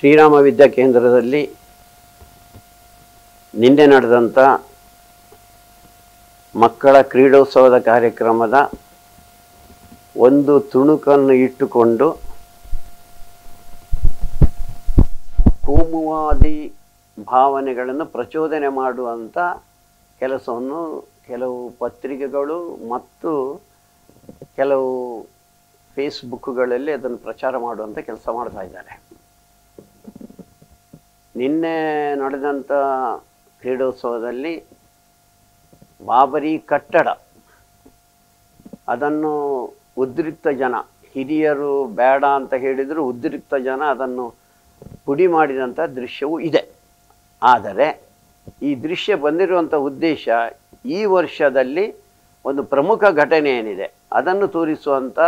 ಶ್ರೀರಾಮ ವಿದ್ಯಾ ಕೇಂದ್ರದಲ್ಲಿ ನಿನ್ನೆ ನಡೆದಂಥ ಮಕ್ಕಳ ಕ್ರೀಡೋತ್ಸವದ ಕಾರ್ಯಕ್ರಮದ ಒಂದು ತುಣುಕನ್ನು ಇಟ್ಟುಕೊಂಡು ಕೋಮುವಾದಿ ಭಾವನೆಗಳನ್ನು ಪ್ರಚೋದನೆ ಮಾಡುವಂಥ ಕೆಲಸವನ್ನು ಕೆಲವು ಪತ್ರಿಕೆಗಳು ಮತ್ತು ಕೆಲವು ಫೇಸ್ಬುಕ್ಗಳಲ್ಲಿ ಅದನ್ನು ಪ್ರಚಾರ ಮಾಡುವಂಥ ಕೆಲಸ ಮಾಡ್ತಾ ಇದ್ದಾರೆ ನಿನ್ನೆ ನಡೆದಂಥ ಕ್ರೀಡೋತ್ಸವದಲ್ಲಿ ಬಾಬರಿ ಕಟ್ಟಡ ಅದನ್ನು ಉದ್ರಿಕ್ತ ಜನ ಹಿರಿಯರು ಬೇಡ ಅಂತ ಹೇಳಿದರೂ ಉದ್ರಿಕ್ತ ಜನ ಅದನ್ನು ಪುಡಿ ಮಾಡಿದಂಥ ದೃಶ್ಯವೂ ಇದೆ ಆದರೆ ಈ ದೃಶ್ಯ ಬಂದಿರುವಂಥ ಉದ್ದೇಶ ಈ ವರ್ಷದಲ್ಲಿ ಒಂದು ಪ್ರಮುಖ ಘಟನೆ ಏನಿದೆ ಅದನ್ನು ತೋರಿಸುವಂಥ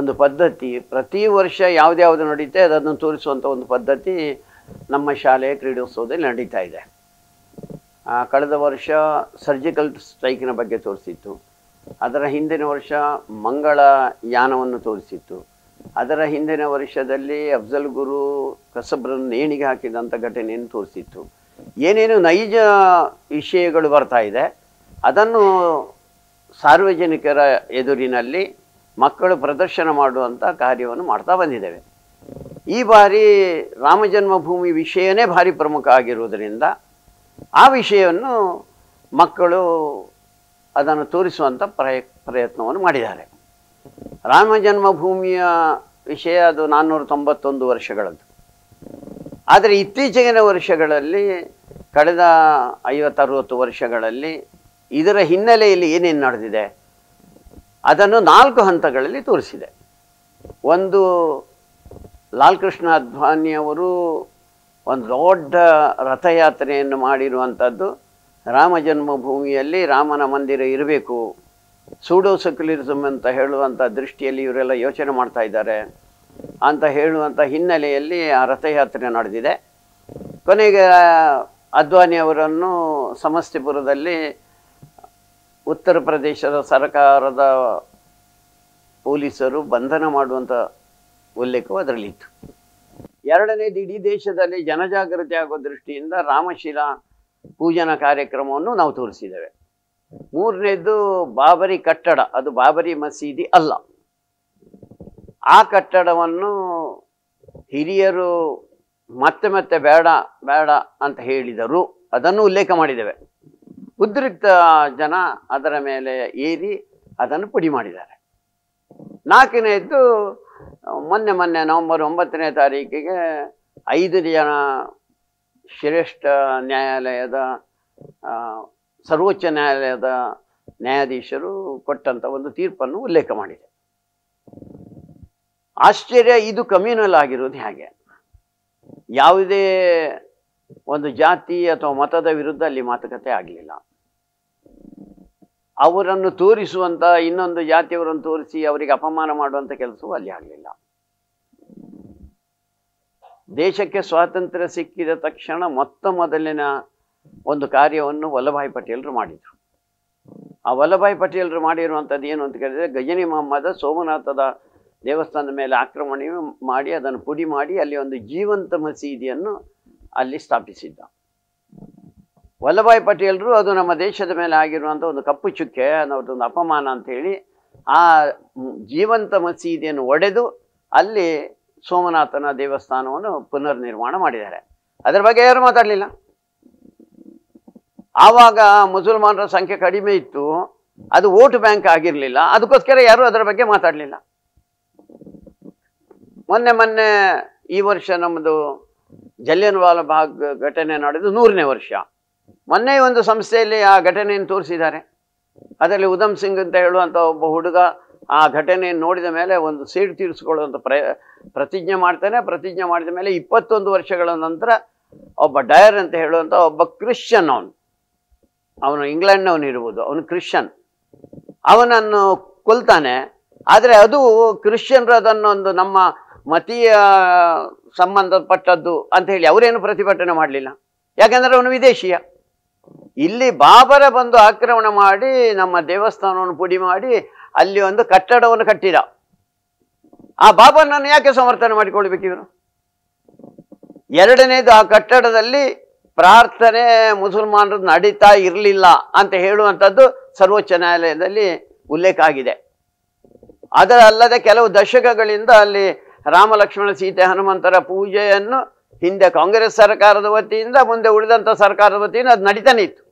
ಒಂದು ಪದ್ಧತಿ ಪ್ರತಿ ವರ್ಷ ಯಾವುದ್ಯಾವುದು ನಡೀತೆ ಅದನ್ನು ತೋರಿಸುವಂಥ ಒಂದು ಪದ್ಧತಿ ನಮ್ಮ ಶಾಲೆಯ ಕ್ರೀಡೋತ್ಸವದಲ್ಲಿ ನಡೀತಾ ಇದೆ ಕಳೆದ ವರ್ಷ ಸರ್ಜಿಕಲ್ ಸ್ಟ್ರೈಕಿನ ಬಗ್ಗೆ ತೋರಿಸಿತ್ತು ಅದರ ಹಿಂದಿನ ವರ್ಷ ಮಂಗಳ ಯಾನವನ್ನು ತೋರಿಸಿತ್ತು ಅದರ ಹಿಂದಿನ ವರ್ಷದಲ್ಲಿ ಅಫ್ಜಲ್ ಗುರು ಕಸಬ್ರನ್ನು ನೇಣಿಗೆ ಹಾಕಿದಂಥ ಘಟನೆಯನ್ನು ತೋರಿಸಿತ್ತು ಏನೇನು ನೈಜ ವಿಷಯಗಳು ಬರ್ತಾ ಇದೆ ಅದನ್ನು ಸಾರ್ವಜನಿಕರ ಎದುರಿನಲ್ಲಿ ಮಕ್ಕಳು ಪ್ರದರ್ಶನ ಮಾಡುವಂಥ ಕಾರ್ಯವನ್ನು ಮಾಡ್ತಾ ಬಂದಿದ್ದೇವೆ ಈ ಬಾರಿ ರಾಮಜನ್ಮಭೂಮಿ ವಿಷಯನೇ ಭಾರಿ ಪ್ರಮುಖ ಆಗಿರುವುದರಿಂದ ಆ ವಿಷಯವನ್ನು ಮಕ್ಕಳು ಅದನ್ನು ತೋರಿಸುವಂಥ ಪ್ರಯ ಪ್ರಯತ್ನವನ್ನು ಮಾಡಿದ್ದಾರೆ ರಾಮ ಜನ್ಮಭೂಮಿಯ ವಿಷಯ ಅದು ನಾನ್ನೂರ ತೊಂಬತ್ತೊಂದು ವರ್ಷಗಳದ್ದು ಆದರೆ ಇತ್ತೀಚೆಗಿನ ವರ್ಷಗಳಲ್ಲಿ ಕಳೆದ ಐವತ್ತರವತ್ತು ವರ್ಷಗಳಲ್ಲಿ ಇದರ ಹಿನ್ನೆಲೆಯಲ್ಲಿ ಏನೇನು ನಡೆದಿದೆ ಅದನ್ನು ನಾಲ್ಕು ಹಂತಗಳಲ್ಲಿ ತೋರಿಸಿದೆ ಒಂದು ಲಾಲ್ ಕೃಷ್ಣ ಅದ್ವಾನಿಯವರು ಒಂದು ದೊಡ್ಡ ರಥಯಾತ್ರೆಯನ್ನು ಮಾಡಿರುವಂಥದ್ದು ರಾಮ ಜನ್ಮಭೂಮಿಯಲ್ಲಿ ರಾಮನ ಮಂದಿರ ಇರಬೇಕು ಸೂಡೋ ಸೆಕ್ಯುಲರಿಸಮ್ ಅಂತ ಹೇಳುವಂಥ ದೃಷ್ಟಿಯಲ್ಲಿ ಇವರೆಲ್ಲ ಯೋಚನೆ ಮಾಡ್ತಾ ಇದ್ದಾರೆ ಅಂತ ಹೇಳುವಂಥ ಹಿನ್ನೆಲೆಯಲ್ಲಿ ಆ ರಥಯಾತ್ರೆ ನಡೆದಿದೆ ಕೊನೆಗೆ ಅದ್ವಾನಿಯವರನ್ನು ಸಮಸ್ತಿಪುರದಲ್ಲಿ ಉತ್ತರ ಪ್ರದೇಶದ ಸರ್ಕಾರದ ಪೊಲೀಸರು ಬಂಧನ ಮಾಡುವಂಥ ಉಲ್ಲೇಖವು ಅದರಲ್ಲಿತ್ತು ಎರಡನೇದು ಇಡೀ ದೇಶದಲ್ಲಿ ಜನಜಾಗೃತಿ ಆಗೋ ದೃಷ್ಟಿಯಿಂದ ರಾಮಶಿಲಾ ಪೂಜನ ಕಾರ್ಯಕ್ರಮವನ್ನು ನಾವು ತೋರಿಸಿದ್ದೇವೆ ಮೂರನೇದು ಬಾಬರಿ ಕಟ್ಟಡ ಅದು ಬಾಬರಿ ಮಸೀದಿ ಅಲ್ಲ ಆ ಕಟ್ಟಡವನ್ನು ಹಿರಿಯರು ಮತ್ತೆ ಮತ್ತೆ ಬೇಡ ಬೇಡ ಅಂತ ಹೇಳಿದರು ಅದನ್ನು ಉಲ್ಲೇಖ ಮಾಡಿದ್ದೇವೆ ಉದ್ರಿಕ್ತ ಜನ ಅದರ ಮೇಲೆ ಏರಿ ಅದನ್ನು ಪುಡಿ ಮಾಡಿದ್ದಾರೆ ನಾಲ್ಕನೆಯದ್ದು ಮೊನ್ನೆ ಮೊನ್ನೆ ನವೆಂಬರ್ ಒಂಬತ್ತನೇ ತಾರೀಕಿಗೆ ಐದು ಜನ ಶ್ರೇಷ್ಠ ನ್ಯಾಯಾಲಯದ ಸರ್ವೋಚ್ಚ ನ್ಯಾಯಾಲಯದ ನ್ಯಾಯಾಧೀಶರು ಕೊಟ್ಟಂತ ಒಂದು ತೀರ್ಪನ್ನು ಉಲ್ಲೇಖ ಮಾಡಿದೆ ಆಶ್ಚರ್ಯ ಇದು ಕಮ್ಯೂನಲ್ ಆಗಿರೋದು ಹೇಗೆ ಯಾವುದೇ ಒಂದು ಜಾತಿ ಅಥವಾ ಮತದ ವಿರುದ್ಧ ಅಲ್ಲಿ ಮಾತುಕತೆ ಆಗಲಿಲ್ಲ ಅವರನ್ನು ತೋರಿಸುವಂಥ ಇನ್ನೊಂದು ಜಾತಿಯವರನ್ನು ತೋರಿಸಿ ಅವರಿಗೆ ಅಪಮಾನ ಮಾಡುವಂಥ ಕೆಲಸವೂ ಅಲ್ಲಿ ಆಗಲಿಲ್ಲ ದೇಶಕ್ಕೆ ಸ್ವಾತಂತ್ರ್ಯ ಸಿಕ್ಕಿದ ತಕ್ಷಣ ಮೊತ್ತ ಮೊದಲಿನ ಒಂದು ಕಾರ್ಯವನ್ನು ವಲ್ಲಭಾಯಿ ಪಟೇಲರು ಮಾಡಿದರು ಆ ವಲ್ಲಭಾಯ್ ಪಟೇಲರು ಮಾಡಿರುವಂಥದ್ದು ಏನು ಅಂತ ಕೇಳಿದರೆ ಗಜನಿ ಮೊಹಮ್ಮದ ಸೋಮನಾಥದ ದೇವಸ್ಥಾನದ ಮೇಲೆ ಆಕ್ರಮಣ ಮಾಡಿ ಅದನ್ನು ಪುಡಿ ಮಾಡಿ ಅಲ್ಲಿ ಒಂದು ಜೀವಂತ ಮಸೀದಿಯನ್ನು ಅಲ್ಲಿ ಸ್ಥಾಪಿಸಿದ್ದ ವಲ್ಲಭಾಯ್ ಪಟೇಲರು ಅದು ನಮ್ಮ ದೇಶದ ಮೇಲೆ ಆಗಿರುವಂಥ ಒಂದು ಕಪ್ಪು ಚುಕ್ಕೆ ಅನ್ನೋದೊಂದು ಅಪಮಾನ ಅಂಥೇಳಿ ಆ ಜೀವಂತ ಮಸೀದಿಯನ್ನು ಒಡೆದು ಅಲ್ಲಿ ಸೋಮನಾಥನ ದೇವಸ್ಥಾನವನ್ನು ಪುನರ್ ನಿರ್ಮಾಣ ಮಾಡಿದ್ದಾರೆ ಅದರ ಬಗ್ಗೆ ಯಾರು ಮಾತಾಡಲಿಲ್ಲ ಆವಾಗ ಮುಸಲ್ಮಾನರ ಸಂಖ್ಯೆ ಕಡಿಮೆ ಇತ್ತು ಅದು ವೋಟ್ ಬ್ಯಾಂಕ್ ಆಗಿರಲಿಲ್ಲ ಅದಕ್ಕೋಸ್ಕರ ಯಾರು ಅದರ ಬಗ್ಗೆ ಮಾತಾಡಲಿಲ್ಲ ಮೊನ್ನೆ ಮೊನ್ನೆ ಈ ವರ್ಷ ನಮ್ಮದು ಜಲಿಯನ್ವಾಲಾ ಭಾಗ ಬಾಗ್ ಘಟನೆ ನಡೆದು ನೂರನೇ ವರ್ಷ ಮೊನ್ನೆ ಒಂದು ಸಂಸ್ಥೆಯಲ್ಲಿ ಆ ಘಟನೆಯನ್ನು ತೋರಿಸಿದ್ದಾರೆ ಅದರಲ್ಲಿ ಉಧಮ್ ಸಿಂಗ್ ಅಂತ ಹೇಳುವಂಥ ಒಬ್ಬ ಹುಡುಗ ಆ ಘಟನೆಯನ್ನು ನೋಡಿದ ಮೇಲೆ ಒಂದು ಸೀಟ್ ತೀರಿಸಿಕೊಳ್ಳುವಂಥ ಪ್ರಯ ಪ್ರತಿಜ್ಞೆ ಮಾಡ್ತಾನೆ ಪ್ರತಿಜ್ಞೆ ಮಾಡಿದ ಮೇಲೆ ಇಪ್ಪತ್ತೊಂದು ವರ್ಷಗಳ ನಂತರ ಒಬ್ಬ ಡಯರ್ ಅಂತ ಹೇಳುವಂಥ ಒಬ್ಬ ಕ್ರಿಶ್ಚಿಯನ್ ಅವನು ಅವನು ಇಂಗ್ಲೆಂಡ್ನವನು ಅವನು ಕ್ರಿಶ್ಚಿಯನ್ ಅವನನ್ನು ಕೊಲ್ತಾನೆ ಆದರೆ ಅದು ಕ್ರಿಶ್ಚಿಯನ್ರು ಅದನ್ನೊಂದು ನಮ್ಮ ಮತೀಯ ಸಂಬಂಧಪಟ್ಟದ್ದು ಅಂತ ಹೇಳಿ ಅವರೇನು ಪ್ರತಿಭಟನೆ ಮಾಡಲಿಲ್ಲ ಯಾಕೆಂದರೆ ಅವನು ವಿದೇಶಿಯ ಇಲ್ಲಿ ಬಾಬರ ಬಂದು ಆಕ್ರಮಣ ಮಾಡಿ ನಮ್ಮ ದೇವಸ್ಥಾನವನ್ನು ಪುಡಿ ಮಾಡಿ ಅಲ್ಲಿ ಒಂದು ಕಟ್ಟಡವನ್ನು ಕಟ್ಟಿದ ಆ ಬಾಬರನ್ನು ಯಾಕೆ ಸಮರ್ಥನೆ ಮಾಡಿಕೊಳ್ಬೇಕು ಇವರು ಎರಡನೇದು ಆ ಕಟ್ಟಡದಲ್ಲಿ ಪ್ರಾರ್ಥನೆ ಮುಸಲ್ಮಾನರು ನಡೀತಾ ಇರಲಿಲ್ಲ ಅಂತ ಹೇಳುವಂಥದ್ದು ಸರ್ವೋಚ್ಚ ನ್ಯಾಯಾಲಯದಲ್ಲಿ ಉಲ್ಲೇಖ ಆಗಿದೆ ಅದರ ಅಲ್ಲದೆ ಕೆಲವು ದಶಕಗಳಿಂದ ಅಲ್ಲಿ ರಾಮ ಲಕ್ಷ್ಮಣ ಸೀತೆ ಹನುಮಂತರ ಪೂಜೆಯನ್ನು ಹಿಂದೆ ಕಾಂಗ್ರೆಸ್ ಸರ್ಕಾರದ ವತಿಯಿಂದ ಮುಂದೆ ಉಳಿದಂಥ ಸರ್ಕಾರದ ವತಿಯಿಂದ ಅದು ನಡೀತಾನೆ ಇತ್ತು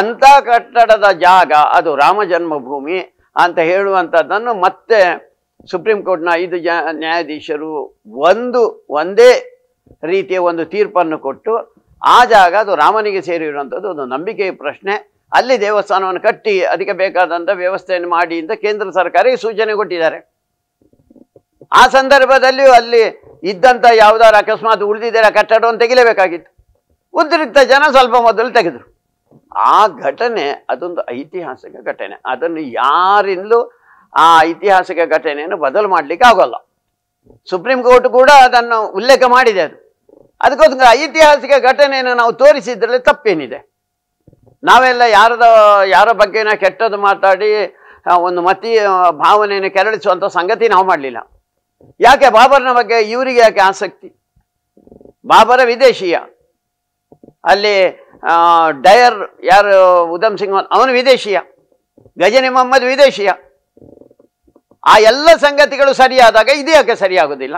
ಅಂಥ ಕಟ್ಟಡದ ಜಾಗ ಅದು ರಾಮ ಜನ್ಮಭೂಮಿ ಅಂತ ಹೇಳುವಂಥದ್ದನ್ನು ಮತ್ತೆ ಸುಪ್ರೀಂ ಕೋರ್ಟ್ನ ಐದು ಜ ನ್ಯಾಯಾಧೀಶರು ಒಂದು ಒಂದೇ ರೀತಿಯ ಒಂದು ತೀರ್ಪನ್ನು ಕೊಟ್ಟು ಆ ಜಾಗ ಅದು ರಾಮನಿಗೆ ಸೇರಿರುವಂಥದ್ದು ಒಂದು ನಂಬಿಕೆಯ ಪ್ರಶ್ನೆ ಅಲ್ಲಿ ದೇವಸ್ಥಾನವನ್ನು ಕಟ್ಟಿ ಅದಕ್ಕೆ ಬೇಕಾದಂಥ ವ್ಯವಸ್ಥೆಯನ್ನು ಮಾಡಿ ಅಂತ ಕೇಂದ್ರ ಸರ್ಕಾರ ಸೂಚನೆ ಕೊಟ್ಟಿದ್ದಾರೆ ಆ ಸಂದರ್ಭದಲ್ಲಿಯೂ ಅಲ್ಲಿ ಇದ್ದಂಥ ಯಾವುದಾದ್ರು ಅಕಸ್ಮಾತ್ ಆ ಕಟ್ಟಡವನ್ನು ತೆಗಿಲೇಬೇಕಾಗಿತ್ತು ಉದ್ರಿಕ್ತ ಜನ ಸ್ವಲ್ಪ ಮೊದಲು ತೆಗೆದರು ಆ ಘಟನೆ ಅದೊಂದು ಐತಿಹಾಸಿಕ ಘಟನೆ ಅದನ್ನು ಯಾರಿಂದಲೂ ಆ ಐತಿಹಾಸಿಕ ಘಟನೆಯನ್ನು ಬದಲು ಮಾಡಲಿಕ್ಕೆ ಆಗೋಲ್ಲ ಸುಪ್ರೀಂ ಕೋರ್ಟ್ ಕೂಡ ಅದನ್ನು ಉಲ್ಲೇಖ ಮಾಡಿದೆ ಅದು ಅದಕ್ಕೋಸ್ಕರ ಐತಿಹಾಸಿಕ ಘಟನೆಯನ್ನು ನಾವು ತೋರಿಸಿದ್ರಲ್ಲಿ ತಪ್ಪೇನಿದೆ ನಾವೆಲ್ಲ ಯಾರದ ಯಾರ ಬಗ್ಗೆನ ಕೆಟ್ಟದ್ದು ಮಾತಾಡಿ ಒಂದು ಮತೀಯ ಭಾವನೆಯನ್ನು ಕೆರಳಿಸುವಂಥ ಸಂಗತಿ ನಾವು ಮಾಡಲಿಲ್ಲ ಯಾಕೆ ಬಾಬರ್ನ ಬಗ್ಗೆ ಇವರಿಗೆ ಯಾಕೆ ಆಸಕ್ತಿ ಬಾಬರ ವಿದೇಶೀಯ ಅಲ್ಲಿ ಡಯರ್ ಯಾರು ಉಧಮ್ ಸಿಂಗ್ ಅವನು ವಿದೇಶಿಯ ಗಜನಿ ಮೊಹಮ್ಮದ್ ವಿದೇಶಿಯ ಆ ಎಲ್ಲ ಸಂಗತಿಗಳು ಸರಿಯಾದಾಗ ಯಾಕೆ ಸರಿಯಾಗೋದಿಲ್ಲ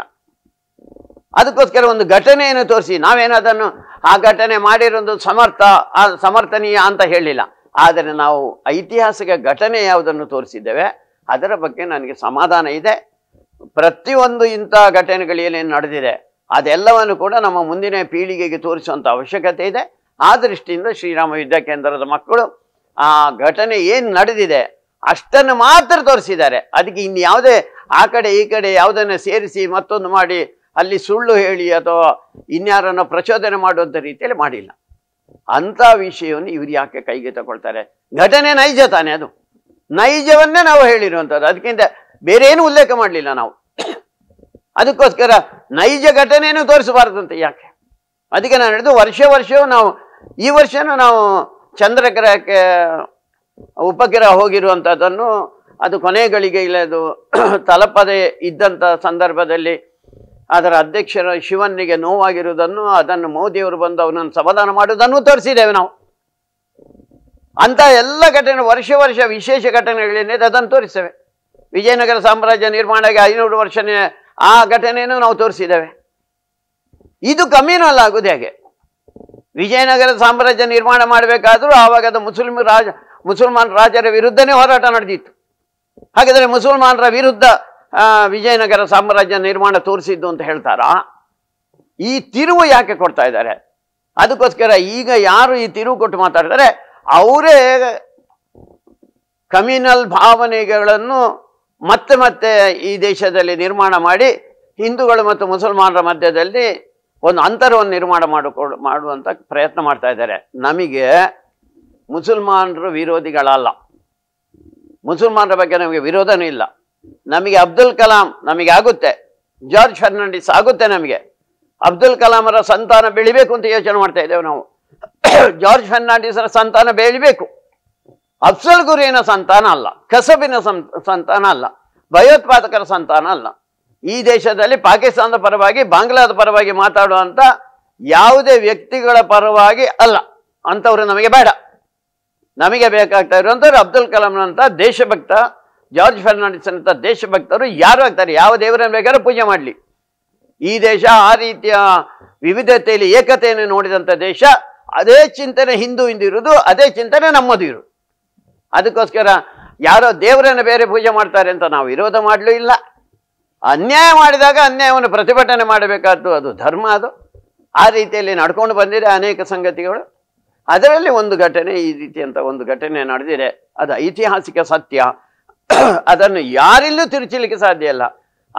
ಅದಕ್ಕೋಸ್ಕರ ಒಂದು ಘಟನೆಯನ್ನು ತೋರಿಸಿ ನಾವೇನದನ್ನು ಆ ಘಟನೆ ಮಾಡಿರೋದು ಸಮರ್ಥ ಸಮರ್ಥನೀಯ ಅಂತ ಹೇಳಿಲ್ಲ ಆದರೆ ನಾವು ಐತಿಹಾಸಿಕ ಘಟನೆ ಯಾವುದನ್ನು ತೋರಿಸಿದ್ದೇವೆ ಅದರ ಬಗ್ಗೆ ನನಗೆ ಸಮಾಧಾನ ಇದೆ ಪ್ರತಿಯೊಂದು ಇಂಥ ಘಟನೆಗಳು ಏನೇನು ನಡೆದಿದೆ ಅದೆಲ್ಲವನ್ನು ಕೂಡ ನಮ್ಮ ಮುಂದಿನ ಪೀಳಿಗೆಗೆ ತೋರಿಸುವಂಥ ಅವಶ್ಯಕತೆ ಇದೆ ಆ ದೃಷ್ಟಿಯಿಂದ ಶ್ರೀರಾಮ ವಿದ್ಯಾ ಕೇಂದ್ರದ ಮಕ್ಕಳು ಆ ಘಟನೆ ಏನು ನಡೆದಿದೆ ಅಷ್ಟನ್ನು ಮಾತ್ರ ತೋರಿಸಿದ್ದಾರೆ ಅದಕ್ಕೆ ಇನ್ಯಾವುದೇ ಆ ಕಡೆ ಈ ಕಡೆ ಯಾವುದನ್ನು ಸೇರಿಸಿ ಮತ್ತೊಂದು ಮಾಡಿ ಅಲ್ಲಿ ಸುಳ್ಳು ಹೇಳಿ ಅಥವಾ ಇನ್ಯಾರನ್ನು ಪ್ರಚೋದನೆ ಮಾಡುವಂಥ ರೀತಿಯಲ್ಲಿ ಮಾಡಿಲ್ಲ ಅಂಥ ವಿಷಯವನ್ನು ಇವ್ರು ಯಾಕೆ ಕೈಗೆ ತಗೊಳ್ತಾರೆ ಘಟನೆ ನೈಜ ತಾನೇ ಅದು ನೈಜವನ್ನೇ ನಾವು ಹೇಳಿರುವಂಥದ್ದು ಅದಕ್ಕಿಂತ ಬೇರೆ ಏನು ಉಲ್ಲೇಖ ಮಾಡಲಿಲ್ಲ ನಾವು ಅದಕ್ಕೋಸ್ಕರ ನೈಜ ಘಟನೆಯನ್ನು ತೋರಿಸಬಾರ್ದಂತೆ ಅಂತ ಯಾಕೆ ಅದಕ್ಕೆ ನಾನು ಹೇಳಿದ್ದು ವರ್ಷ ವರ್ಷವೂ ನಾವು ಈ ವರ್ಷನೂ ನಾವು ಚಂದ್ರಗ್ರಹಕ್ಕೆ ಉಪಗ್ರಹ ಹೋಗಿರುವಂಥದ್ದನ್ನು ಅದು ಕೊನೆಗಳಿಗೆ ಇಲ್ಲದು ತಲಪದೆ ಇದ್ದಂಥ ಸಂದರ್ಭದಲ್ಲಿ ಅದರ ಅಧ್ಯಕ್ಷರ ಶಿವನಿಗೆ ನೋವಾಗಿರುವುದನ್ನು ಅದನ್ನು ಮೋದಿಯವರು ಬಂದು ಅವನನ್ನು ಸಮಾಧಾನ ಮಾಡುವುದನ್ನು ತೋರಿಸಿದ್ದೇವೆ ನಾವು ಅಂತ ಎಲ್ಲ ಘಟನೆ ವರ್ಷ ವರ್ಷ ವಿಶೇಷ ಘಟನೆಗಳೇನಿದೆ ಅದನ್ನು ತೋರಿಸ್ತೇವೆ ವಿಜಯನಗರ ಸಾಮ್ರಾಜ್ಯ ನಿರ್ಮಾಣಕ್ಕೆ ಐನೂರು ವರ್ಷನೇ ಆ ಘಟನೆಯನ್ನು ನಾವು ತೋರಿಸಿದ್ದೇವೆ ಇದು ಕಮ್ಮಿನೂ ಹೇಗೆ ವಿಜಯನಗರ ಸಾಮ್ರಾಜ್ಯ ನಿರ್ಮಾಣ ಮಾಡಬೇಕಾದರೂ ಅದು ಮುಸ್ಲಿಮ್ ರಾಜ ಮುಸಲ್ಮಾನ್ ರಾಜರ ವಿರುದ್ಧನೇ ಹೋರಾಟ ನಡೆದಿತ್ತು ಹಾಗಾದರೆ ಮುಸಲ್ಮಾನರ ವಿರುದ್ಧ ವಿಜಯನಗರ ಸಾಮ್ರಾಜ್ಯ ನಿರ್ಮಾಣ ತೋರಿಸಿದ್ದು ಅಂತ ಹೇಳ್ತಾರಾ ಈ ತಿರುವು ಯಾಕೆ ಕೊಡ್ತಾ ಇದ್ದಾರೆ ಅದಕ್ಕೋಸ್ಕರ ಈಗ ಯಾರು ಈ ತಿರುವು ಕೊಟ್ಟು ಮಾತಾಡ್ತಾರೆ ಅವರೇ ಕಮ್ಯುನಲ್ ಭಾವನೆಗಳನ್ನು ಮತ್ತೆ ಮತ್ತೆ ಈ ದೇಶದಲ್ಲಿ ನಿರ್ಮಾಣ ಮಾಡಿ ಹಿಂದೂಗಳು ಮತ್ತು ಮುಸಲ್ಮಾನರ ಮಧ್ಯದಲ್ಲಿ ಒಂದು ಅಂತರವನ್ನು ನಿರ್ಮಾಣ ಮಾಡಿಕೊಡು ಮಾಡುವಂಥ ಪ್ರಯತ್ನ ಮಾಡ್ತಾ ಇದ್ದಾರೆ ನಮಗೆ ಮುಸಲ್ಮಾನರು ವಿರೋಧಿಗಳಲ್ಲ ಮುಸಲ್ಮಾನರ ಬಗ್ಗೆ ನಮಗೆ ವಿರೋಧನೂ ಇಲ್ಲ ನಮಗೆ ಅಬ್ದುಲ್ ಕಲಾಂ ನಮಗೆ ಆಗುತ್ತೆ ಜಾರ್ಜ್ ಫರ್ನಾಂಡಿಸ್ ಆಗುತ್ತೆ ನಮಗೆ ಅಬ್ದುಲ್ ಕಲಾಂರ ಸಂತಾನ ಬೆಳಿಬೇಕು ಅಂತ ಯೋಚನೆ ಮಾಡ್ತಾ ಇದ್ದೇವೆ ನಾವು ಜಾರ್ಜ್ ಫರ್ನಾಂಡಿಸರ ಸಂತಾನ ಬೆಳಿಬೇಕು ಅಫ್ಸಲ್ ಗುರಿಯನ ಸಂತಾನ ಅಲ್ಲ ಕಸಬಿನ ಸಂತಾನ ಅಲ್ಲ ಭಯೋತ್ಪಾದಕರ ಸಂತಾನ ಅಲ್ಲ ಈ ದೇಶದಲ್ಲಿ ಪಾಕಿಸ್ತಾನದ ಪರವಾಗಿ ಬಾಂಗ್ಲಾದ ಪರವಾಗಿ ಮಾತಾಡುವಂಥ ಯಾವುದೇ ವ್ಯಕ್ತಿಗಳ ಪರವಾಗಿ ಅಲ್ಲ ಅಂಥವ್ರು ನಮಗೆ ಬೇಡ ನಮಗೆ ಬೇಕಾಗ್ತಾ ಇರುವಂಥವ್ರು ಅಬ್ದುಲ್ ಕಲಾಂನಂಥ ದೇಶಭಕ್ತ ಜಾರ್ಜ್ ಫರ್ನಾಂಡಿಸ್ ಅಂತ ದೇಶಭಕ್ತರು ಯಾರು ಆಗ್ತಾರೆ ಯಾವ ದೇವರನ್ನು ಬೇಕಾದ್ರೂ ಪೂಜೆ ಮಾಡಲಿ ಈ ದೇಶ ಆ ರೀತಿಯ ವಿವಿಧತೆಯಲ್ಲಿ ಏಕತೆಯನ್ನು ನೋಡಿದಂಥ ದೇಶ ಅದೇ ಚಿಂತನೆ ಹಿಂದೂ ಇರುವುದು ಅದೇ ಚಿಂತನೆ ನಮ್ಮದು ಇರು ಅದಕ್ಕೋಸ್ಕರ ಯಾರೋ ದೇವರನ್ನು ಬೇರೆ ಪೂಜೆ ಮಾಡ್ತಾರೆ ಅಂತ ನಾವು ವಿರೋಧ ಮಾಡಲೂ ಇಲ್ಲ ಅನ್ಯಾಯ ಮಾಡಿದಾಗ ಅನ್ಯಾಯವನ್ನು ಪ್ರತಿಭಟನೆ ಮಾಡಬೇಕಾದ್ದು ಅದು ಧರ್ಮ ಅದು ಆ ರೀತಿಯಲ್ಲಿ ನಡ್ಕೊಂಡು ಬಂದಿದೆ ಅನೇಕ ಸಂಗತಿಗಳು ಅದರಲ್ಲಿ ಒಂದು ಘಟನೆ ಈ ರೀತಿಯಂಥ ಒಂದು ಘಟನೆ ನಡೆದಿದೆ ಅದು ಐತಿಹಾಸಿಕ ಸತ್ಯ ಅದನ್ನು ಯಾರಿಲ್ಲೂ ತಿರುಚಿಲಿಕ್ಕೆ ಸಾಧ್ಯ ಇಲ್ಲ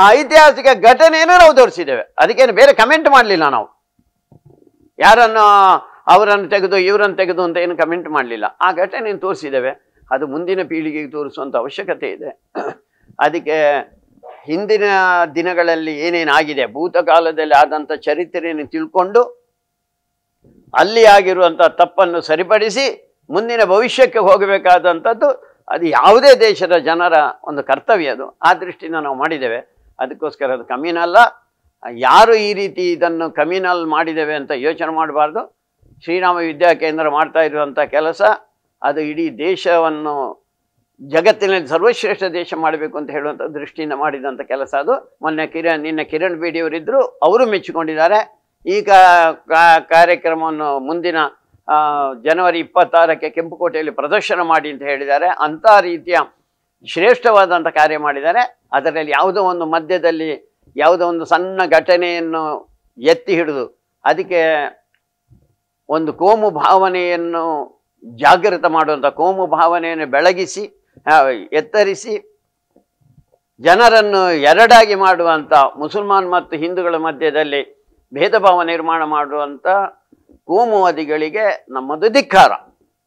ಆ ಐತಿಹಾಸಿಕ ಘಟನೆಯನ್ನು ನಾವು ತೋರಿಸಿದ್ದೇವೆ ಅದಕ್ಕೇನು ಬೇರೆ ಕಮೆಂಟ್ ಮಾಡಲಿಲ್ಲ ನಾವು ಯಾರನ್ನು ಅವರನ್ನು ತೆಗೆದು ಇವರನ್ನು ತೆಗೆದು ಅಂತ ಏನು ಕಮೆಂಟ್ ಮಾಡಲಿಲ್ಲ ಆ ಘಟನೆಯನ್ನು ತೋರಿಸಿದ್ದೇವೆ ಅದು ಮುಂದಿನ ಪೀಳಿಗೆಗೆ ತೋರಿಸುವಂಥ ಅವಶ್ಯಕತೆ ಇದೆ ಅದಕ್ಕೆ ಹಿಂದಿನ ದಿನಗಳಲ್ಲಿ ಏನೇನಾಗಿದೆ ಭೂತಕಾಲದಲ್ಲಿ ಆದಂಥ ಚರಿತ್ರೆಯನ್ನು ತಿಳ್ಕೊಂಡು ಅಲ್ಲಿ ಆಗಿರುವಂಥ ತಪ್ಪನ್ನು ಸರಿಪಡಿಸಿ ಮುಂದಿನ ಭವಿಷ್ಯಕ್ಕೆ ಹೋಗಬೇಕಾದಂಥದ್ದು ಅದು ಯಾವುದೇ ದೇಶದ ಜನರ ಒಂದು ಕರ್ತವ್ಯ ಅದು ಆ ದೃಷ್ಟಿಯಿಂದ ನಾವು ಮಾಡಿದ್ದೇವೆ ಅದಕ್ಕೋಸ್ಕರ ಅದು ಕಮ್ಯೂನಲ್ಲ ಯಾರು ಈ ರೀತಿ ಇದನ್ನು ಕಮೀನಲ್ ಮಾಡಿದ್ದೇವೆ ಅಂತ ಯೋಚನೆ ಮಾಡಬಾರ್ದು ಶ್ರೀರಾಮ ವಿದ್ಯಾ ಕೇಂದ್ರ ಮಾಡ್ತಾ ಇರುವಂಥ ಕೆಲಸ ಅದು ಇಡೀ ದೇಶವನ್ನು ಜಗತ್ತಿನಲ್ಲಿ ಸರ್ವಶ್ರೇಷ್ಠ ದೇಶ ಮಾಡಬೇಕು ಅಂತ ಹೇಳುವಂಥ ದೃಷ್ಟಿಯಿಂದ ಮಾಡಿದಂಥ ಕೆಲಸ ಅದು ಮೊನ್ನೆ ಕಿರಣ್ ನಿನ್ನೆ ಕಿರಣ್ ಬೇಡಿಯವರಿದ್ದರು ಅವರು ಮೆಚ್ಚಿಕೊಂಡಿದ್ದಾರೆ ಈ ಕಾರ್ಯಕ್ರಮವನ್ನು ಮುಂದಿನ ಜನವರಿ ಇಪ್ಪತ್ತಾರಕ್ಕೆ ಕೆಂಪುಕೋಟೆಯಲ್ಲಿ ಪ್ರದರ್ಶನ ಮಾಡಿ ಅಂತ ಹೇಳಿದ್ದಾರೆ ಅಂಥ ರೀತಿಯ ಶ್ರೇಷ್ಠವಾದಂಥ ಕಾರ್ಯ ಮಾಡಿದ್ದಾರೆ ಅದರಲ್ಲಿ ಯಾವುದೋ ಒಂದು ಮಧ್ಯದಲ್ಲಿ ಯಾವುದೋ ಒಂದು ಸಣ್ಣ ಘಟನೆಯನ್ನು ಎತ್ತಿ ಹಿಡಿದು ಅದಕ್ಕೆ ಒಂದು ಕೋಮು ಭಾವನೆಯನ್ನು ಜಾಗೃತ ಮಾಡುವಂಥ ಕೋಮು ಭಾವನೆಯನ್ನು ಬೆಳಗಿಸಿ ಎತ್ತರಿಸಿ ಜನರನ್ನು ಎರಡಾಗಿ ಮಾಡುವಂಥ ಮುಸಲ್ಮಾನ್ ಮತ್ತು ಹಿಂದೂಗಳ ಮಧ್ಯದಲ್ಲಿ ಭೇದ ಭಾವ ನಿರ್ಮಾಣ ಮಾಡುವಂಥ ಕೋಮುವಾದಿಗಳಿಗೆ ನಮ್ಮದು ಧಿಕ್ಕಾರ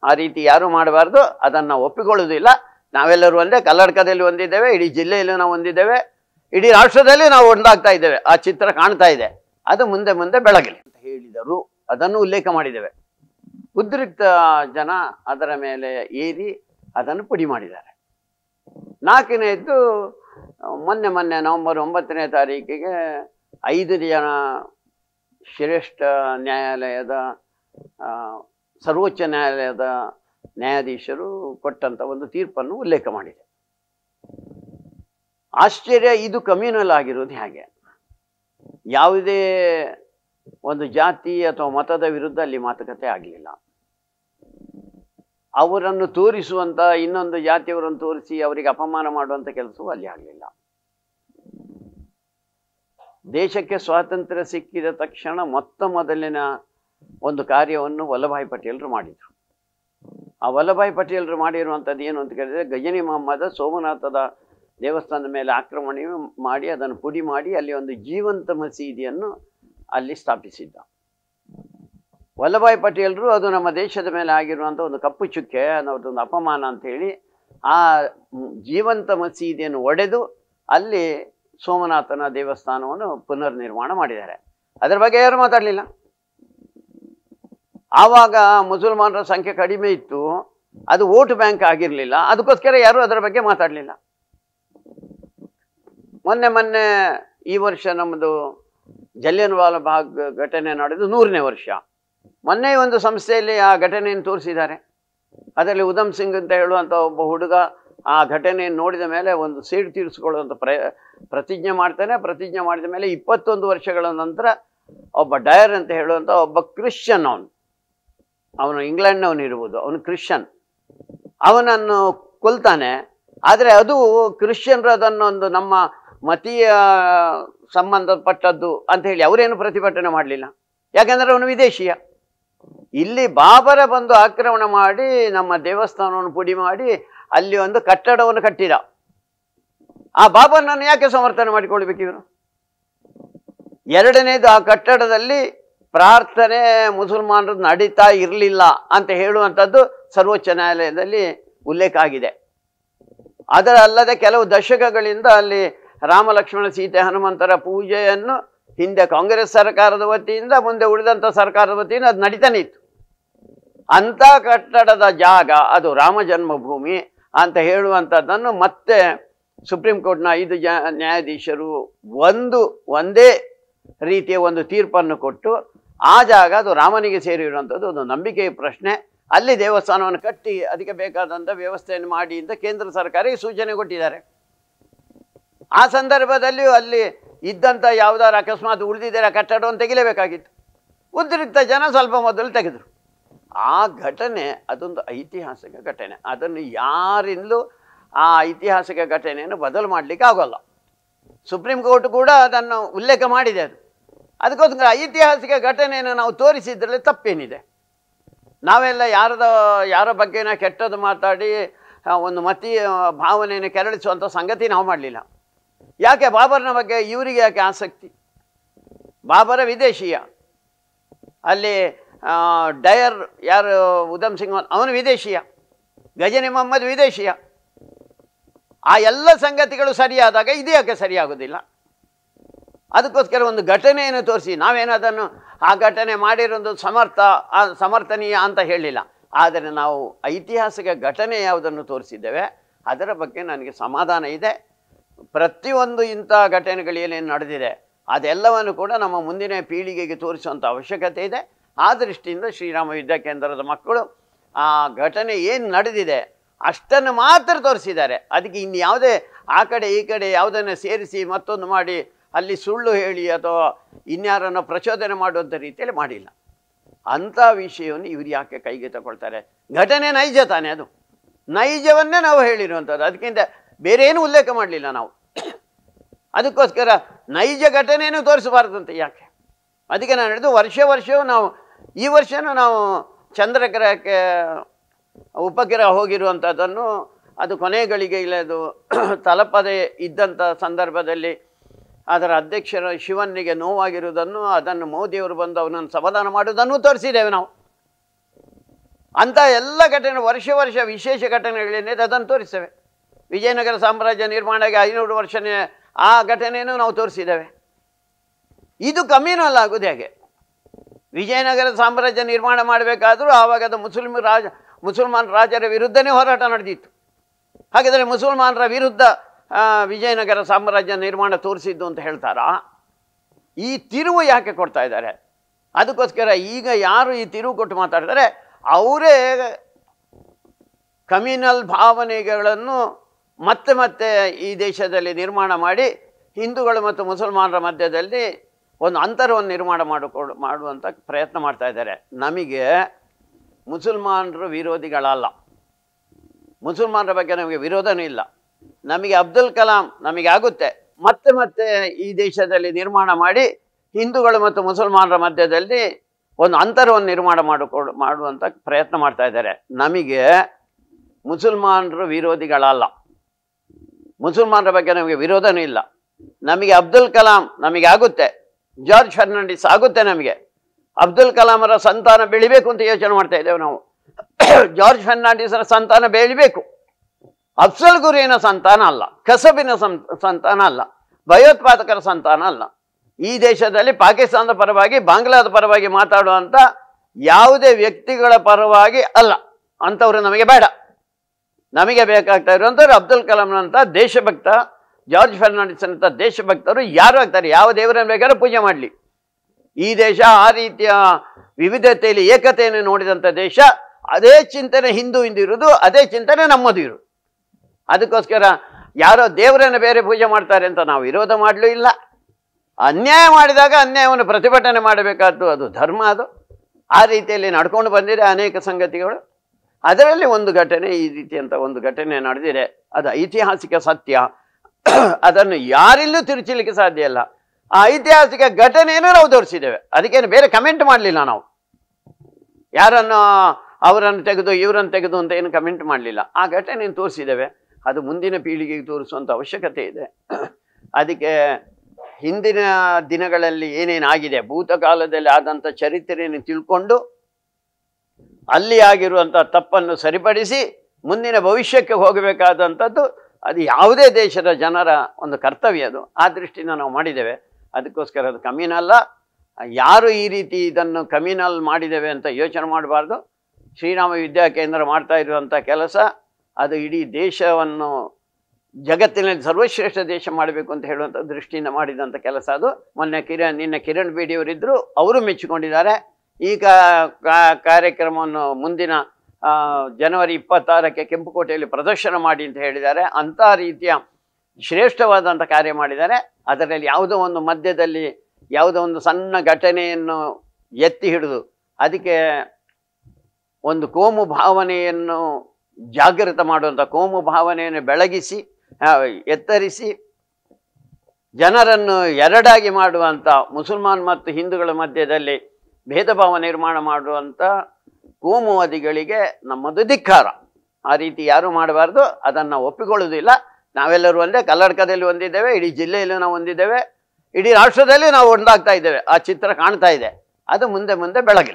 ಆ ರೀತಿ ಯಾರು ಮಾಡಬಾರ್ದು ಅದನ್ನು ಒಪ್ಪಿಕೊಳ್ಳುವುದಿಲ್ಲ ನಾವೆಲ್ಲರೂ ಒಂದೇ ಕರ್ನಾಟಕದಲ್ಲಿ ಹೊಂದಿದ್ದೇವೆ ಇಡೀ ಜಿಲ್ಲೆಯಲ್ಲೂ ನಾವು ಹೊಂದಿದ್ದೇವೆ ಇಡೀ ರಾಷ್ಟ್ರದಲ್ಲಿ ನಾವು ಒಂದಾಗ್ತಾ ಇದ್ದೇವೆ ಆ ಚಿತ್ರ ಕಾಣ್ತಾ ಇದೆ ಅದು ಮುಂದೆ ಮುಂದೆ ಬೆಳಗಲಿ ಅಂತ ಹೇಳಿದರು ಅದನ್ನು ಉಲ್ಲೇಖ ಮಾಡಿದ್ದೇವೆ ಉದ್ರಿಕ್ತ ಜನ ಅದರ ಮೇಲೆ ಏರಿ ಅದನ್ನು ಪುಡಿ ಮಾಡಿದ್ದಾರೆ ನಾಲ್ಕನೇದ್ದು ಮೊನ್ನೆ ಮೊನ್ನೆ ನವಂಬರ್ ಒಂಬತ್ತನೇ ತಾರೀಕಿಗೆ ಐದು ಜನ ಶ್ರೇಷ್ಠ ನ್ಯಾಯಾಲಯದ ಸರ್ವೋಚ್ಚ ನ್ಯಾಯಾಲಯದ ನ್ಯಾಯಾಧೀಶರು ಕೊಟ್ಟಂಥ ಒಂದು ತೀರ್ಪನ್ನು ಉಲ್ಲೇಖ ಮಾಡಿದೆ ಆಶ್ಚರ್ಯ ಇದು ಕಮ್ಯುನಲ್ ಆಗಿರೋದು ಹೇಗೆ ಯಾವುದೇ ಒಂದು ಜಾತಿ ಅಥವಾ ಮತದ ವಿರುದ್ಧ ಅಲ್ಲಿ ಮಾತುಕತೆ ಆಗಲಿಲ್ಲ ಅವರನ್ನು ತೋರಿಸುವಂಥ ಇನ್ನೊಂದು ಜಾತಿಯವರನ್ನು ತೋರಿಸಿ ಅವರಿಗೆ ಅಪಮಾನ ಮಾಡುವಂಥ ಕೆಲಸವೂ ಅಲ್ಲಿ ಆಗಲಿಲ್ಲ ದೇಶಕ್ಕೆ ಸ್ವಾತಂತ್ರ್ಯ ಸಿಕ್ಕಿದ ತಕ್ಷಣ ಮೊತ್ತ ಮೊದಲಿನ ಒಂದು ಕಾರ್ಯವನ್ನು ವಲ್ಲಭಾಯಿ ಪಟೇಲರು ಮಾಡಿದರು ಆ ವಲ್ಲಭಾಯಿ ಪಟೇಲರು ಮಾಡಿರುವಂಥದ್ದು ಏನು ಅಂತ ಕೇಳಿದರೆ ಗಜನಿ ಮೊಹಮ್ಮದ ಸೋಮನಾಥದ ದೇವಸ್ಥಾನದ ಮೇಲೆ ಆಕ್ರಮಣ ಮಾಡಿ ಅದನ್ನು ಪುಡಿ ಮಾಡಿ ಅಲ್ಲಿ ಒಂದು ಜೀವಂತ ಮಸೀದಿಯನ್ನು ಅಲ್ಲಿ ಸ್ಥಾಪಿಸಿದ್ದ ವಲ್ಲಭಾಯಿ ಪಟೇಲರು ಅದು ನಮ್ಮ ದೇಶದ ಮೇಲೆ ಆಗಿರುವಂಥ ಒಂದು ಕಪ್ಪು ಚುಕ್ಕೆ ಅನ್ನೋದೊಂದು ಅಪಮಾನ ಅಂಥೇಳಿ ಆ ಜೀವಂತ ಮಸೀದಿಯನ್ನು ಒಡೆದು ಅಲ್ಲಿ ಸೋಮನಾಥನ ದೇವಸ್ಥಾನವನ್ನು ಪುನರ್ ನಿರ್ಮಾಣ ಮಾಡಿದ್ದಾರೆ ಅದರ ಬಗ್ಗೆ ಯಾರು ಮಾತಾಡಲಿಲ್ಲ ಆವಾಗ ಮುಸಲ್ಮಾನರ ಸಂಖ್ಯೆ ಕಡಿಮೆ ಇತ್ತು ಅದು ವೋಟ್ ಬ್ಯಾಂಕ್ ಆಗಿರಲಿಲ್ಲ ಅದಕ್ಕೋಸ್ಕರ ಯಾರು ಅದರ ಬಗ್ಗೆ ಮಾತಾಡಲಿಲ್ಲ ಮೊನ್ನೆ ಮೊನ್ನೆ ಈ ವರ್ಷ ನಮ್ಮದು ಜಲ್ಲಿಯನ್ ವಾಲ ಘಟನೆ ನಡೆದು ನೂರನೇ ವರ್ಷ ಮೊನ್ನೆ ಒಂದು ಸಂಸ್ಥೆಯಲ್ಲಿ ಆ ಘಟನೆಯನ್ನು ತೋರಿಸಿದ್ದಾರೆ ಅದರಲ್ಲಿ ಉಧಮ್ ಸಿಂಗ್ ಅಂತ ಹೇಳುವಂಥ ಒಬ್ಬ ಹುಡುಗ ಆ ಘಟನೆಯನ್ನು ನೋಡಿದ ಮೇಲೆ ಒಂದು ಸೀಟ್ ತೀರಿಸಿಕೊಳ್ಳುವಂಥ ಪ್ರ ಪ್ರತಿಜ್ಞೆ ಮಾಡ್ತಾನೆ ಪ್ರತಿಜ್ಞೆ ಮಾಡಿದ ಮೇಲೆ ಇಪ್ಪತ್ತೊಂದು ವರ್ಷಗಳ ನಂತರ ಒಬ್ಬ ಡಯರ್ ಅಂತ ಹೇಳುವಂಥ ಒಬ್ಬ ಕ್ರಿಶ್ಚಿಯನ್ ಅವನು ಅವನು ಇಂಗ್ಲೆಂಡ್ನವನು ಇರ್ಬೋದು ಅವನು ಕ್ರಿಶ್ಚಿಯನ್ ಅವನನ್ನು ಕೊಲ್ತಾನೆ ಆದರೆ ಅದು ಕ್ರಿಶ್ಚಿಯನ್ರು ಅದನ್ನೊಂದು ನಮ್ಮ ಮತೀಯ ಸಂಬಂಧಪಟ್ಟದ್ದು ಅಂತ ಹೇಳಿ ಅವರೇನು ಪ್ರತಿಭಟನೆ ಮಾಡಲಿಲ್ಲ ಯಾಕೆಂದರೆ ಅವನು ವಿದೇಶಿಯ ಇಲ್ಲಿ ಬಾಬರ ಬಂದು ಆಕ್ರಮಣ ಮಾಡಿ ನಮ್ಮ ದೇವಸ್ಥಾನವನ್ನು ಪುಡಿ ಮಾಡಿ ಅಲ್ಲಿ ಒಂದು ಕಟ್ಟಡವನ್ನು ಕಟ್ಟಿದ ಆ ಬಾಬರನನ್ನು ಯಾಕೆ ಸಮರ್ಥನೆ ಮಾಡಿಕೊಳ್ಬೇಕು ಇವರು ಎರಡನೇದು ಆ ಕಟ್ಟಡದಲ್ಲಿ ಪ್ರಾರ್ಥನೆ ಮುಸಲ್ಮಾನರು ನಡೀತಾ ಇರಲಿಲ್ಲ ಅಂತ ಹೇಳುವಂಥದ್ದು ಸರ್ವೋಚ್ಚ ನ್ಯಾಯಾಲಯದಲ್ಲಿ ಉಲ್ಲೇಖ ಆಗಿದೆ ಅದರ ಅಲ್ಲದೆ ಕೆಲವು ದಶಕಗಳಿಂದ ಅಲ್ಲಿ ರಾಮ ಲಕ್ಷ್ಮಣ ಸೀತೆ ಹನುಮಂತರ ಪೂಜೆಯನ್ನು ಹಿಂದೆ ಕಾಂಗ್ರೆಸ್ ಸರ್ಕಾರದ ವತಿಯಿಂದ ಮುಂದೆ ಉಳಿದಂಥ ಸರ್ಕಾರದ ವತಿಯಿಂದ ಅದು ನಡೀತಾನೆ ಇತ್ತು ಅಂಥ ಕಟ್ಟಡದ ಜಾಗ ಅದು ರಾಮ ಜನ್ಮಭೂಮಿ ಅಂತ ಹೇಳುವಂಥದ್ದನ್ನು ಮತ್ತೆ ಸುಪ್ರೀಂ ಕೋರ್ಟ್ನ ಐದು ಜ ನ್ಯಾಯಾಧೀಶರು ಒಂದು ಒಂದೇ ರೀತಿಯ ಒಂದು ತೀರ್ಪನ್ನು ಕೊಟ್ಟು ಆ ಜಾಗ ಅದು ರಾಮನಿಗೆ ಸೇರಿರುವಂಥದ್ದು ಒಂದು ನಂಬಿಕೆಯ ಪ್ರಶ್ನೆ ಅಲ್ಲಿ ದೇವಸ್ಥಾನವನ್ನು ಕಟ್ಟಿ ಅದಕ್ಕೆ ಬೇಕಾದಂಥ ವ್ಯವಸ್ಥೆಯನ್ನು ಮಾಡಿ ಅಂತ ಕೇಂದ್ರ ಸರ್ಕಾರಕ್ಕೆ ಸೂಚನೆ ಕೊಟ್ಟಿದ್ದಾರೆ ಆ ಸಂದರ್ಭದಲ್ಲಿಯೂ ಅಲ್ಲಿ ಇದ್ದಂಥ ಯಾವುದಾದ್ರು ಅಕಸ್ಮಾತ್ ಉಳಿದಿದ್ದರೆ ಕಟ್ಟಡವನ್ನು ತೆಗಿಲೇಬೇಕಾಗಿತ್ತು ಉದ್ರಿಕ್ತ ಜನ ಸ್ವಲ್ಪ ಮೊದಲು ತೆಗೆದರು ಆ ಘಟನೆ ಅದೊಂದು ಐತಿಹಾಸಿಕ ಘಟನೆ ಅದನ್ನು ಯಾರಿಂದಲೂ ಆ ಐತಿಹಾಸಿಕ ಘಟನೆಯನ್ನು ಬದಲು ಮಾಡಲಿಕ್ಕೆ ಆಗೋಲ್ಲ ಸುಪ್ರೀಂ ಕೋರ್ಟ್ ಕೂಡ ಅದನ್ನು ಉಲ್ಲೇಖ ಮಾಡಿದೆ ಅದು ಅದಕ್ಕೋಸ್ಕರ ಐತಿಹಾಸಿಕ ಘಟನೆಯನ್ನು ನಾವು ತೋರಿಸಿದ್ರಲ್ಲಿ ತಪ್ಪೇನಿದೆ ನಾವೆಲ್ಲ ಯಾರದ ಯಾರ ಬಗ್ಗೆನ ಕೆಟ್ಟದ್ದು ಮಾತಾಡಿ ಒಂದು ಮತೀಯ ಭಾವನೆಯನ್ನು ಕೆರಳಿಸುವಂಥ ಸಂಗತಿ ನಾವು ಮಾಡಲಿಲ್ಲ ಯಾಕೆ ಬಾಬರ್ನ ಬಗ್ಗೆ ಇವರಿಗೆ ಯಾಕೆ ಆಸಕ್ತಿ ಬಾಬರ ವಿದೇಶೀಯ ಅಲ್ಲಿ ಡಯರ್ ಯಾರು ಉಧಮ್ ಸಿಂಗ್ ಅವನು ವಿದೇಶೀಯ ಗಜನಿ ಮೊಹಮ್ಮದ್ ವಿದೇಶೀಯ ಆ ಎಲ್ಲ ಸಂಗತಿಗಳು ಸರಿಯಾದಾಗ ಇದು ಯಾಕೆ ಸರಿಯಾಗೋದಿಲ್ಲ ಅದಕ್ಕೋಸ್ಕರ ಒಂದು ಘಟನೆಯನ್ನು ತೋರಿಸಿ ನಾವೇನದನ್ನು ಆ ಘಟನೆ ಮಾಡಿರೋದು ಸಮರ್ಥ ಸಮರ್ಥನೀಯ ಅಂತ ಹೇಳಿಲ್ಲ ಆದರೆ ನಾವು ಐತಿಹಾಸಿಕ ಘಟನೆ ಯಾವುದನ್ನು ತೋರಿಸಿದ್ದೇವೆ ಅದರ ಬಗ್ಗೆ ನನಗೆ ಸಮಾಧಾನ ಇದೆ ಪ್ರತಿಯೊಂದು ಇಂಥ ಘಟನೆಗಳು ಏನೇನು ನಡೆದಿದೆ ಅದೆಲ್ಲವನ್ನು ಕೂಡ ನಮ್ಮ ಮುಂದಿನ ಪೀಳಿಗೆಗೆ ತೋರಿಸುವಂಥ ಅವಶ್ಯಕತೆ ಇದೆ ಆ ದೃಷ್ಟಿಯಿಂದ ಶ್ರೀರಾಮ ವಿದ್ಯಾ ಕೇಂದ್ರದ ಮಕ್ಕಳು ಆ ಘಟನೆ ಏನು ನಡೆದಿದೆ ಅಷ್ಟನ್ನು ಮಾತ್ರ ತೋರಿಸಿದ್ದಾರೆ ಅದಕ್ಕೆ ಇನ್ಯಾವುದೇ ಆ ಕಡೆ ಈ ಕಡೆ ಯಾವುದನ್ನು ಸೇರಿಸಿ ಮತ್ತೊಂದು ಮಾಡಿ ಅಲ್ಲಿ ಸುಳ್ಳು ಹೇಳಿ ಅಥವಾ ಇನ್ಯಾರನ್ನು ಪ್ರಚೋದನೆ ಮಾಡುವಂಥ ರೀತಿಯಲ್ಲಿ ಮಾಡಿಲ್ಲ ಅಂಥ ವಿಷಯವನ್ನು ಇವರು ಯಾಕೆ ಕೈಗೆ ತಗೊಳ್ತಾರೆ ಘಟನೆ ನೈಜ ತಾನೇ ಅದು ನೈಜವನ್ನೇ ನಾವು ಹೇಳಿರುವಂಥದ್ದು ಅದಕ್ಕಿಂತ ಬೇರೇನು ಉಲ್ಲೇಖ ಮಾಡಲಿಲ್ಲ ನಾವು ಅದಕ್ಕೋಸ್ಕರ ನೈಜ ಘಟನೆಯನ್ನು ತೋರಿಸಬಾರ್ದಂತೆ ಯಾಕೆ ಅದಕ್ಕೆ ನಾನು ಹೇಳಿದ್ದು ವರ್ಷ ವರ್ಷವೂ ನಾವು ಈ ವರ್ಷವೂ ನಾವು ಚಂದ್ರಗ್ರಹಕ್ಕೆ ಉಪಗ್ರಹ ಹೋಗಿರುವಂಥದ್ದನ್ನು ಅದು ಕೊನೆಗಳಿಗೆ ಇಲ್ಲದು ತಲಪದೆ ಇದ್ದಂಥ ಸಂದರ್ಭದಲ್ಲಿ ಅದರ ಅಧ್ಯಕ್ಷರ ಶಿವನಿಗೆ ನೋವಾಗಿರುವುದನ್ನು ಅದನ್ನು ಮೋದಿಯವರು ಬಂದು ಅವನನ್ನು ಸಮಾಧಾನ ಮಾಡುವುದನ್ನು ತೋರಿಸಿದ್ದೇವೆ ನಾವು ಅಂಥ ಎಲ್ಲ ಘಟನೆ ವರ್ಷ ವರ್ಷ ವಿಶೇಷ ಘಟನೆಗಳೇನಿದೆ ಅದನ್ನು ತೋರಿಸ್ತೇವೆ ವಿಜಯನಗರ ಸಾಮ್ರಾಜ್ಯ ನಿರ್ಮಾಣಕ್ಕೆ ಆಗಿ ಐನೂರು ವರ್ಷನೇ ಆ ಘಟನೆಯನ್ನು ನಾವು ತೋರಿಸಿದ್ದೇವೆ ಇದು ಕಮ್ಯೂನಲ್ ಆಗೋದು ಹೇಗೆ ವಿಜಯನಗರ ಸಾಮ್ರಾಜ್ಯ ನಿರ್ಮಾಣ ಮಾಡಬೇಕಾದರೂ ಆವಾಗದ ಮುಸ್ಲಿಂ ರಾಜ ಮುಸಲ್ಮಾನ್ ರಾಜರ ವಿರುದ್ಧನೇ ಹೋರಾಟ ನಡೆದಿತ್ತು ಹಾಗಿದ್ರೆ ಮುಸಲ್ಮಾನರ ವಿರುದ್ಧ ವಿಜಯನಗರ ಸಾಮ್ರಾಜ್ಯ ನಿರ್ಮಾಣ ತೋರಿಸಿದ್ದು ಅಂತ ಹೇಳ್ತಾರಾ ಈ ತಿರುವು ಯಾಕೆ ಕೊಡ್ತಾ ಇದ್ದಾರೆ ಅದಕ್ಕೋಸ್ಕರ ಈಗ ಯಾರು ಈ ತಿರುವು ಕೊಟ್ಟು ಮಾತಾಡ್ತಾರೆ ಅವರೇ ಕಮ್ಯುನಲ್ ಭಾವನೆಗಳನ್ನು ಮತ್ತೆ ಮತ್ತೆ ಈ ದೇಶದಲ್ಲಿ ನಿರ್ಮಾಣ ಮಾಡಿ ಹಿಂದೂಗಳು ಮತ್ತು ಮುಸಲ್ಮಾನರ ಮಧ್ಯದಲ್ಲಿ ಒಂದು ಅಂತರವನ್ನು ನಿರ್ಮಾಣ ಮಾಡಿಕೊಡು ಮಾಡುವಂಥ ಪ್ರಯತ್ನ ಮಾಡ್ತಾ ಇದ್ದಾರೆ ನಮಗೆ ಮುಸಲ್ಮಾನರು ವಿರೋಧಿಗಳಲ್ಲ ಮುಸಲ್ಮಾನರ ಬಗ್ಗೆ ನಮಗೆ ವಿರೋಧನೂ ಇಲ್ಲ ನಮಗೆ ಅಬ್ದುಲ್ ಕಲಾಂ ನಮಗೆ ಆಗುತ್ತೆ ಮತ್ತೆ ಮತ್ತೆ ಈ ದೇಶದಲ್ಲಿ ನಿರ್ಮಾಣ ಮಾಡಿ ಹಿಂದೂಗಳು ಮತ್ತು ಮುಸಲ್ಮಾನರ ಮಧ್ಯದಲ್ಲಿ ಒಂದು ಅಂತರವನ್ನು ನಿರ್ಮಾಣ ಮಾಡಿಕೊಡು ಮಾಡುವಂಥ ಪ್ರಯತ್ನ ಮಾಡ್ತಾ ಇದ್ದಾರೆ ನಮಗೆ ಮುಸಲ್ಮಾನರು ವಿರೋಧಿಗಳಲ್ಲ ಮುಸಲ್ಮಾನರ ಬಗ್ಗೆ ನಮಗೆ ವಿರೋಧನೂ ಇಲ್ಲ ನಮಗೆ ಅಬ್ದುಲ್ ಕಲಾಂ ನಮಗೆ ಆಗುತ್ತೆ ಜಾರ್ಜ್ ಫರ್ನಾಂಡಿಸ್ ಆಗುತ್ತೆ ನಮಗೆ ಅಬ್ದುಲ್ ಕಲಾಂರ ಸಂತಾನ ಬೆಳಿಬೇಕು ಅಂತ ಯೋಚನೆ ಮಾಡ್ತಾ ಇದ್ದೇವೆ ನಾವು ಜಾರ್ಜ್ ಫೆರ್ನಾಂಡಿಸ್ರ ಸಂತಾನ ಬೆಳಿಬೇಕು ಅಫ್ಸಲ್ ಗುರಿನ ಸಂತಾನ ಅಲ್ಲ ಕಸಬಿನ ಸಂತಾನ ಅಲ್ಲ ಭಯೋತ್ಪಾದಕರ ಸಂತಾನ ಅಲ್ಲ ಈ ದೇಶದಲ್ಲಿ ಪಾಕಿಸ್ತಾನದ ಪರವಾಗಿ ಬಾಂಗ್ಲಾದ ಪರವಾಗಿ ಮಾತಾಡುವಂಥ ಯಾವುದೇ ವ್ಯಕ್ತಿಗಳ ಪರವಾಗಿ ಅಲ್ಲ ಅಂಥವ್ರು ನಮಗೆ ಬೇಡ ನಮಗೆ ಬೇಕಾಗ್ತಾ ಇರುವಂಥವ್ರು ಅಬ್ದುಲ್ ಕಲಾಂನಂಥ ದೇಶಭಕ್ತ ಜಾರ್ಜ್ ಫರ್ನಾಂಡಿಸ್ ಅಂತ ದೇಶಭಕ್ತರು ಯಾರು ಆಗ್ತಾರೆ ಯಾವ ದೇವರನ್ನು ಬೇಕಾದ್ರೂ ಪೂಜೆ ಮಾಡಲಿ ಈ ದೇಶ ಆ ರೀತಿಯ ವಿವಿಧತೆಯಲ್ಲಿ ಏಕತೆಯನ್ನು ನೋಡಿದಂಥ ದೇಶ ಅದೇ ಚಿಂತನೆ ಹಿಂದೂ ಇರೋದು ಅದೇ ಚಿಂತನೆ ನಮ್ಮದು ಇರು ಅದಕ್ಕೋಸ್ಕರ ಯಾರೋ ದೇವರನ್ನು ಬೇರೆ ಪೂಜೆ ಮಾಡ್ತಾರೆ ಅಂತ ನಾವು ವಿರೋಧ ಮಾಡಲೂ ಇಲ್ಲ ಅನ್ಯಾಯ ಮಾಡಿದಾಗ ಅನ್ಯಾಯವನ್ನು ಪ್ರತಿಭಟನೆ ಮಾಡಬೇಕಾದ್ದು ಅದು ಧರ್ಮ ಅದು ಆ ರೀತಿಯಲ್ಲಿ ನಡ್ಕೊಂಡು ಬಂದಿದೆ ಅನೇಕ ಸಂಗತಿಗಳು ಅದರಲ್ಲಿ ಒಂದು ಘಟನೆ ಈ ಅಂತ ಒಂದು ಘಟನೆ ನಡೆದಿದೆ ಅದು ಐತಿಹಾಸಿಕ ಸತ್ಯ ಅದನ್ನು ಯಾರಿಲ್ಲೂ ತಿರುಚಿಲಿಕ್ಕೆ ಸಾಧ್ಯ ಇಲ್ಲ ಆ ಐತಿಹಾಸಿಕ ಘಟನೆಯನ್ನು ನಾವು ತೋರಿಸಿದ್ದೇವೆ ಅದಕ್ಕೇನು ಬೇರೆ ಕಮೆಂಟ್ ಮಾಡಲಿಲ್ಲ ನಾವು ಯಾರನ್ನು ಅವರನ್ನು ತೆಗೆದು ಇವರನ್ನು ತೆಗೆದು ಅಂತ ಏನು ಕಮೆಂಟ್ ಮಾಡಲಿಲ್ಲ ಆ ಘಟನೆಯನ್ನು ತೋರಿಸಿದ್ದೇವೆ ಅದು ಮುಂದಿನ ಪೀಳಿಗೆಗೆ ತೋರಿಸುವಂಥ ಅವಶ್ಯಕತೆ ಇದೆ ಅದಕ್ಕೆ ಹಿಂದಿನ ದಿನಗಳಲ್ಲಿ ಏನೇನಾಗಿದೆ ಭೂತಕಾಲದಲ್ಲಿ ಆದಂಥ ಚರಿತ್ರೆಯನ್ನು ತಿಳ್ಕೊಂಡು ಅಲ್ಲಿ ಆಗಿರುವಂಥ ತಪ್ಪನ್ನು ಸರಿಪಡಿಸಿ ಮುಂದಿನ ಭವಿಷ್ಯಕ್ಕೆ ಹೋಗಬೇಕಾದಂಥದ್ದು ಅದು ಯಾವುದೇ ದೇಶದ ಜನರ ಒಂದು ಕರ್ತವ್ಯ ಅದು ಆ ದೃಷ್ಟಿಯಿಂದ ನಾವು ಮಾಡಿದ್ದೇವೆ ಅದಕ್ಕೋಸ್ಕರ ಅದು ಕಮ್ಯೂನಲ್ಲ ಯಾರು ಈ ರೀತಿ ಇದನ್ನು ಕಮ್ಯೂನಲ್ ಮಾಡಿದ್ದೇವೆ ಅಂತ ಯೋಚನೆ ಮಾಡಬಾರ್ದು ಶ್ರೀರಾಮ ವಿದ್ಯಾ ಕೇಂದ್ರ ಮಾಡ್ತಾ ಇರುವಂಥ ಕೆಲಸ ಅದು ಇಡೀ ದೇಶವನ್ನು ಜಗತ್ತಿನಲ್ಲಿ ಸರ್ವಶ್ರೇಷ್ಠ ದೇಶ ಮಾಡಬೇಕು ಅಂತ ಹೇಳುವಂಥ ದೃಷ್ಟಿಯಿಂದ ಮಾಡಿದಂಥ ಕೆಲಸ ಅದು ಮೊನ್ನೆ ಕಿರಣ್ ನಿನ್ನೆ ಕಿರಣ್ ಬೇಡಿಯವರಿದ್ದರು ಅವರು ಮೆಚ್ಚಿಕೊಂಡಿದ್ದಾರೆ ಈಗ ಕಾರ್ಯಕ್ರಮವನ್ನು ಮುಂದಿನ ಜನವರಿ ಇಪ್ಪತ್ತಾರಕ್ಕೆ ಕೆಂಪುಕೋಟೆಯಲ್ಲಿ ಪ್ರದರ್ಶನ ಮಾಡಿ ಅಂತ ಹೇಳಿದ್ದಾರೆ ಅಂಥ ರೀತಿಯ ಶ್ರೇಷ್ಠವಾದಂಥ ಕಾರ್ಯ ಮಾಡಿದ್ದಾರೆ ಅದರಲ್ಲಿ ಯಾವುದೋ ಒಂದು ಮಧ್ಯದಲ್ಲಿ ಯಾವುದೋ ಒಂದು ಸಣ್ಣ ಘಟನೆಯನ್ನು ಎತ್ತಿ ಹಿಡಿದು ಅದಕ್ಕೆ ಒಂದು ಕೋಮು ಭಾವನೆಯನ್ನು ಜಾಗೃತ ಮಾಡುವಂಥ ಕೋಮು ಭಾವನೆಯನ್ನು ಬೆಳಗಿಸಿ ಎತ್ತರಿಸಿ ಜನರನ್ನು ಎರಡಾಗಿ ಮಾಡುವಂಥ ಮುಸಲ್ಮಾನ್ ಮತ್ತು ಹಿಂದೂಗಳ ಮಧ್ಯದಲ್ಲಿ ಭೇದ ಭಾವ ನಿರ್ಮಾಣ ಮಾಡುವಂಥ ಕೋಮುವಾದಿಗಳಿಗೆ ನಮ್ಮದು ಧಿಕ್ಕಾರ ಆ ರೀತಿ ಯಾರು ಮಾಡಬಾರ್ದು ಅದನ್ನು ಒಪ್ಪಿಕೊಳ್ಳುವುದಿಲ್ಲ ನಾವೆಲ್ಲರೂ ಒಂದೇ ಕರ್ನಾಟಕದಲ್ಲಿ ಹೊಂದಿದ್ದೇವೆ ಇಡೀ ಜಿಲ್ಲೆಯಲ್ಲೂ ನಾವು ಹೊಂದಿದ್ದೇವೆ ಇಡೀ ರಾಷ್ಟ್ರದಲ್ಲಿ ನಾವು ಒಂದಾಗ್ತಾ ಇದ್ದೇವೆ ಆ ಚಿತ್ರ ಕಾಣ್ತಾ ಇದೆ ಅದು ಮುಂದೆ ಮುಂದೆ ಬೆಳಗಿಲ್ಲ